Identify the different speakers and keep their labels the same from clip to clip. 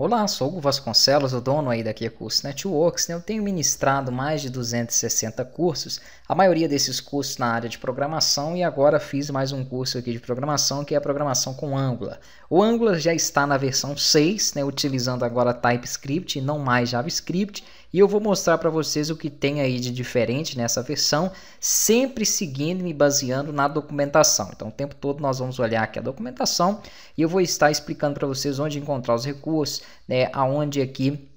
Speaker 1: Olá, sou Hugo Vasconcelos, o dono aí da Curso Networks. Né? Eu tenho ministrado mais de 260 cursos, a maioria desses cursos na área de programação e agora fiz mais um curso aqui de programação, que é a programação com Angular. O Angular já está na versão 6, né? utilizando agora TypeScript e não mais JavaScript e eu vou mostrar para vocês o que tem aí de diferente nessa versão, sempre seguindo e me baseando na documentação. Então o tempo todo nós vamos olhar aqui a documentação e eu vou estar explicando para vocês onde encontrar os recursos, né, aonde aqui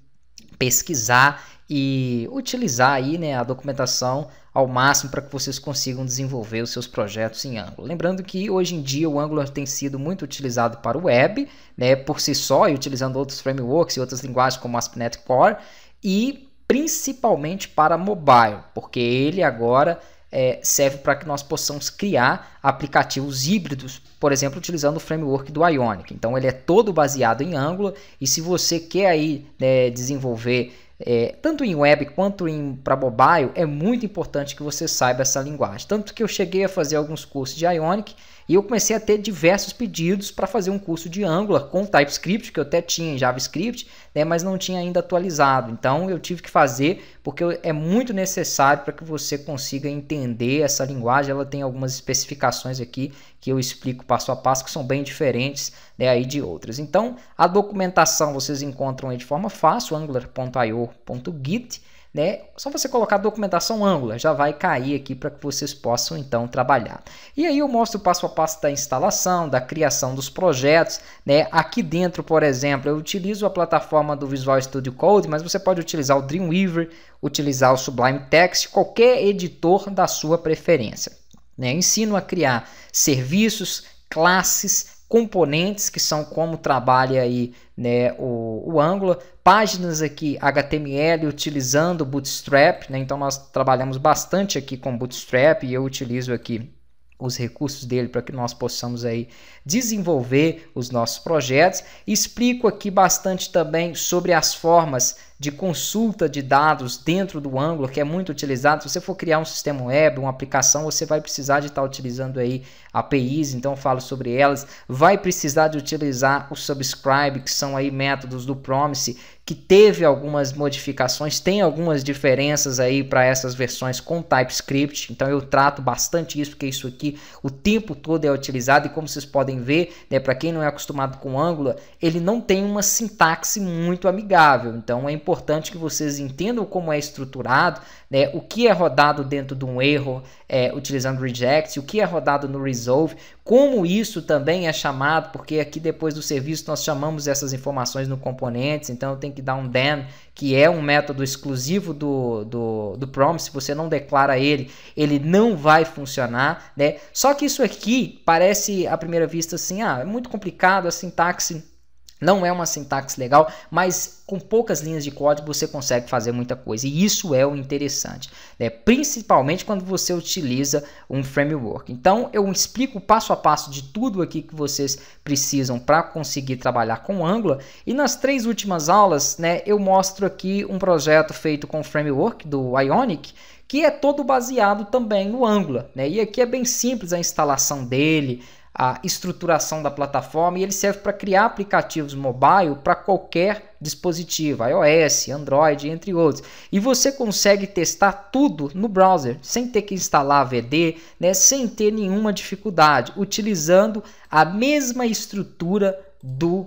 Speaker 1: pesquisar e utilizar aí, né, a documentação ao máximo para que vocês consigam desenvolver os seus projetos em Angular. Lembrando que hoje em dia o Angular tem sido muito utilizado para o web, né, por si só e utilizando outros frameworks e outras linguagens como ASP.NET Core e principalmente para mobile, porque ele agora é, serve para que nós possamos criar aplicativos híbridos, por exemplo, utilizando o framework do Ionic. Então ele é todo baseado em Angular e se você quer aí né, desenvolver é, tanto em web quanto para mobile, é muito importante que você saiba essa linguagem. Tanto que eu cheguei a fazer alguns cursos de Ionic e eu comecei a ter diversos pedidos para fazer um curso de Angular com TypeScript, que eu até tinha em JavaScript, né, mas não tinha ainda atualizado. Então eu tive que fazer, porque é muito necessário para que você consiga entender essa linguagem. Ela tem algumas especificações aqui que eu explico passo a passo, que são bem diferentes né, aí de outras. Então a documentação vocês encontram aí de forma fácil, angular.io.git né? Só você colocar documentação Angular, já vai cair aqui para que vocês possam então trabalhar. E aí eu mostro o passo a passo da instalação, da criação dos projetos, né? Aqui dentro, por exemplo, eu utilizo a plataforma do Visual Studio Code, mas você pode utilizar o Dreamweaver, utilizar o Sublime Text, qualquer editor da sua preferência. Né? Eu ensino a criar serviços, classes, componentes que são como trabalha aí né, o, o Angular, páginas aqui HTML utilizando Bootstrap, né, então nós trabalhamos bastante aqui com Bootstrap e eu utilizo aqui os recursos dele para que nós possamos aí desenvolver os nossos projetos. Explico aqui bastante também sobre as formas de consulta de dados dentro do Angular, que é muito utilizado. Se você for criar um sistema web, uma aplicação, você vai precisar de estar utilizando aí APIs, então falo sobre elas. Vai precisar de utilizar o Subscribe, que são aí métodos do Promise, que teve algumas modificações, tem algumas diferenças aí para essas versões com TypeScript. Então eu trato bastante isso, porque isso aqui o tempo todo é utilizado e como vocês podem ver, né, para quem não é acostumado com Angular, ele não tem uma sintaxe muito amigável. Então é importante importante que vocês entendam como é estruturado, né, o que é rodado dentro de um erro é, utilizando reject, o que é rodado no resolve, como isso também é chamado, porque aqui depois do serviço nós chamamos essas informações no componentes, então tem que dar um then, que é um método exclusivo do, do, do prom, se você não declara ele, ele não vai funcionar, né? Só que isso aqui parece à primeira vista assim, ah, é muito complicado a sintaxe não é uma sintaxe legal, mas com poucas linhas de código você consegue fazer muita coisa. E isso é o interessante, né? principalmente quando você utiliza um framework. Então eu explico passo a passo de tudo aqui que vocês precisam para conseguir trabalhar com Angular. E nas três últimas aulas né, eu mostro aqui um projeto feito com o framework do Ionic, que é todo baseado também no Angular. Né? E aqui é bem simples a instalação dele, a estruturação da plataforma e ele serve para criar aplicativos mobile para qualquer dispositivo, iOS, Android, entre outros. E você consegue testar tudo no browser, sem ter que instalar VD, né, sem ter nenhuma dificuldade, utilizando a mesma estrutura do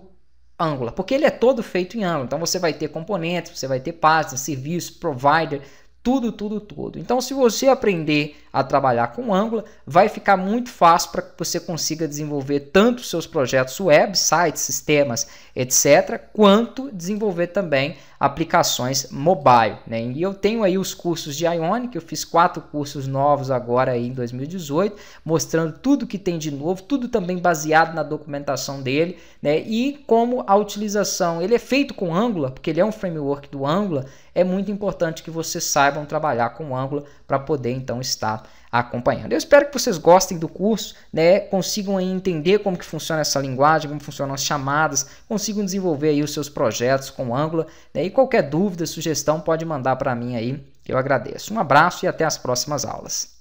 Speaker 1: Angular, porque ele é todo feito em Angular. Então você vai ter componentes, você vai ter páginas, serviços, provider, tudo, tudo, tudo. Então se você aprender a trabalhar com Angular, vai ficar muito fácil para que você consiga desenvolver tanto seus projetos web, sites, sistemas, etc., quanto desenvolver também aplicações mobile. Né? E eu tenho aí os cursos de Ionic, eu fiz quatro cursos novos agora aí em 2018, mostrando tudo que tem de novo, tudo também baseado na documentação dele, né? E como a utilização, ele é feito com Angular, porque ele é um framework do Angular, é muito importante que vocês saibam trabalhar com Angular para poder então estar acompanhando. Eu espero que vocês gostem do curso, né, consigam entender como que funciona essa linguagem, como funcionam as chamadas, consigam desenvolver aí os seus projetos com Angular, né, e qualquer dúvida, sugestão, pode mandar para mim aí, que eu agradeço. Um abraço e até as próximas aulas.